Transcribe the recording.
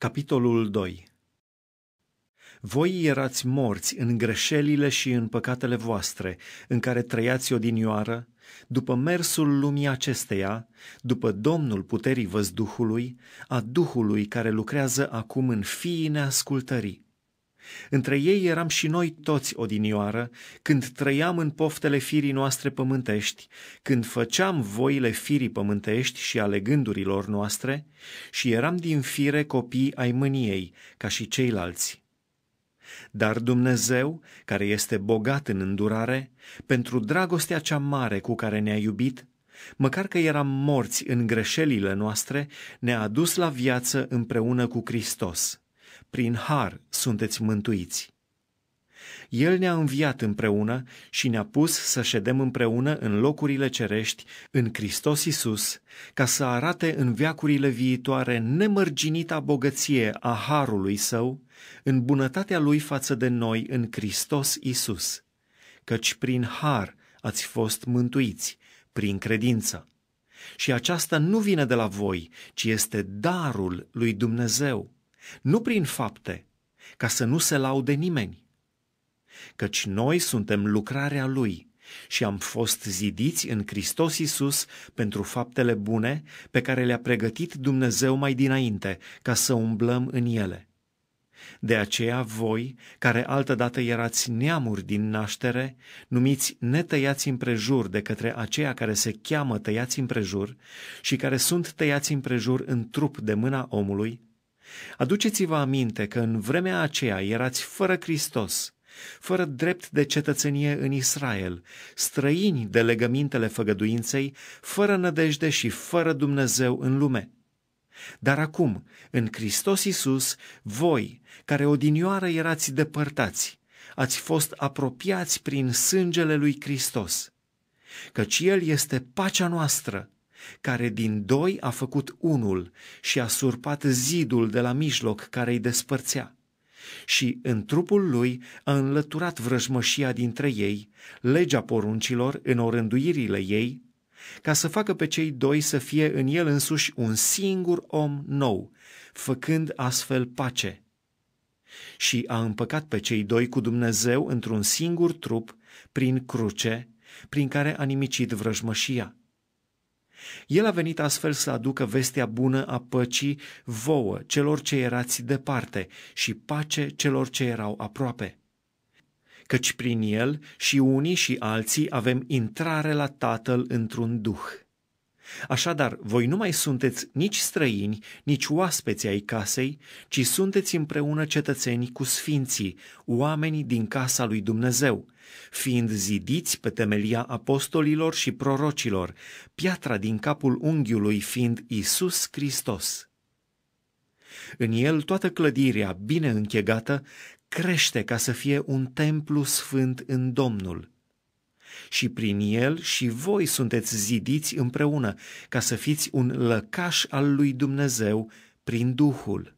Capitolul 2 voi erați morți în greșelile și în păcatele voastre, în care trăiați odinioară, după mersul lumii acesteia, după Domnul puterii văzduhului, a Duhului care lucrează acum în fiii neascultării. Între ei eram și noi toți odinioară, când trăiam în poftele firii noastre pământești, când făceam voile firii pământești și ale gândurilor noastre, și eram din fire copii ai mâniei, ca și ceilalți. Dar Dumnezeu, care este bogat în îndurare, pentru dragostea cea mare cu care ne-a iubit, măcar că eram morți în greșelile noastre, ne-a adus la viață împreună cu Hristos prin har sunteți mântuiți. El ne-a înviat împreună și ne-a pus să ședem împreună în locurile cerești, în Hristos Isus, ca să arate în veacurile viitoare nemărginita bogăție a harului său, în bunătatea lui față de noi în Hristos Isus, căci prin har ați fost mântuiți, prin credință. Și aceasta nu vine de la voi, ci este darul lui Dumnezeu nu prin fapte, ca să nu se laude nimeni, căci noi suntem lucrarea Lui și am fost zidiți în Hristos Iisus pentru faptele bune pe care le-a pregătit Dumnezeu mai dinainte ca să umblăm în ele. De aceea voi, care altădată erați neamuri din naștere, numiți netăiați împrejur de către aceia care se cheamă tăiați împrejur și care sunt tăiați împrejur în trup de mâna omului, Aduceți-vă aminte că în vremea aceea erați fără Hristos, fără drept de cetățenie în Israel, străini de legămintele făgăduinței, fără nădejde și fără Dumnezeu în lume. Dar acum, în Hristos Iisus, voi, care odinioară erați depărtați, ați fost apropiați prin sângele lui Hristos, căci El este pacea noastră, care din doi a făcut unul și a surpat zidul de la mijloc care îi despărțea. Și în trupul lui a înlăturat vrăjmășia dintre ei, legea poruncilor în orânduirile ei, ca să facă pe cei doi să fie în el însuși un singur om nou, făcând astfel pace. Și a împăcat pe cei doi cu Dumnezeu într-un singur trup, prin cruce, prin care a nimicit vrăjmășia. El a venit astfel să aducă vestea bună a păcii vouă celor ce erați departe și pace celor ce erau aproape. Căci prin el și unii și alții avem intrare la Tatăl într-un duh. Așadar, voi nu mai sunteți nici străini, nici oaspeți ai casei, ci sunteți împreună cetățeni cu sfinții, oamenii din casa lui Dumnezeu, fiind zidiți pe temelia apostolilor și prorocilor, piatra din capul unghiului fiind Isus Hristos. În el toată clădirea, bine închegată, crește ca să fie un templu sfânt în Domnul – și prin el și voi sunteți zidiți împreună ca să fiți un lăcaș al lui Dumnezeu prin Duhul.